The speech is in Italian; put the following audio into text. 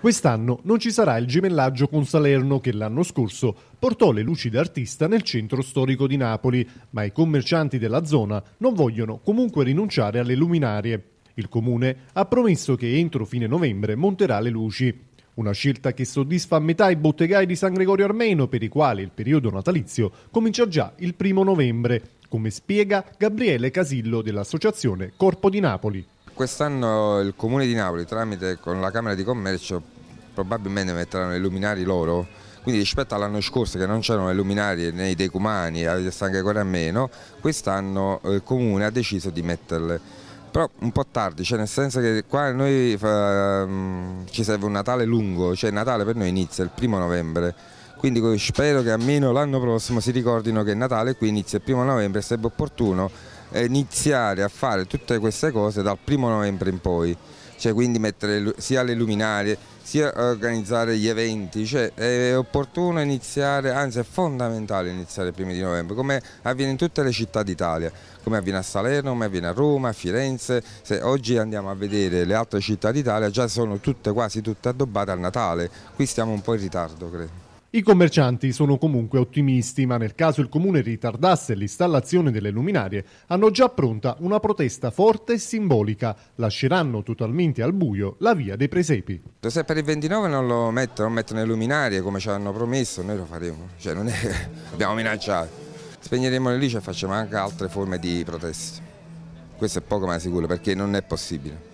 Quest'anno non ci sarà il gemellaggio con Salerno che l'anno scorso portò le luci d'artista nel centro storico di Napoli, ma i commercianti della zona non vogliono comunque rinunciare alle luminarie. Il comune ha promesso che entro fine novembre monterà le luci. Una scelta che soddisfa a metà i bottegai di San Gregorio Armeno, per i quali il periodo natalizio comincia già il primo novembre, come spiega Gabriele Casillo dell'associazione Corpo di Napoli quest'anno il Comune di Napoli tramite con la Camera di Commercio probabilmente metteranno i luminari loro, quindi rispetto all'anno scorso che non c'erano le luminari nei decumani, anche ancora meno, quest'anno eh, il Comune ha deciso di metterle. Però un po' tardi, cioè nel senso che qua noi fa, mm, ci serve un Natale lungo, cioè Natale per noi inizia il primo novembre, quindi spero che almeno l'anno prossimo si ricordino che Natale qui inizia il primo novembre sarebbe opportuno eh, iniziare a fare tutte queste cose dal primo novembre in poi, cioè quindi mettere sia le luminarie sia organizzare gli eventi, cioè è opportuno iniziare, anzi è fondamentale iniziare i primi di novembre, come avviene in tutte le città d'Italia, come avviene a Salerno, come avviene a Roma, a Firenze, se oggi andiamo a vedere le altre città d'Italia già sono tutte, quasi tutte addobbate al Natale, qui stiamo un po' in ritardo credo. I commercianti sono comunque ottimisti, ma nel caso il comune ritardasse l'installazione delle luminarie, hanno già pronta una protesta forte e simbolica. Lasceranno totalmente al buio la via dei presepi. Se per il 29 non lo mettono, non mettono le luminarie come ci hanno promesso, noi lo faremo. Cioè non è che abbiamo minacciato. Spegneremo le luci e facciamo anche altre forme di protesta. Questo è poco ma sicuro perché non è possibile.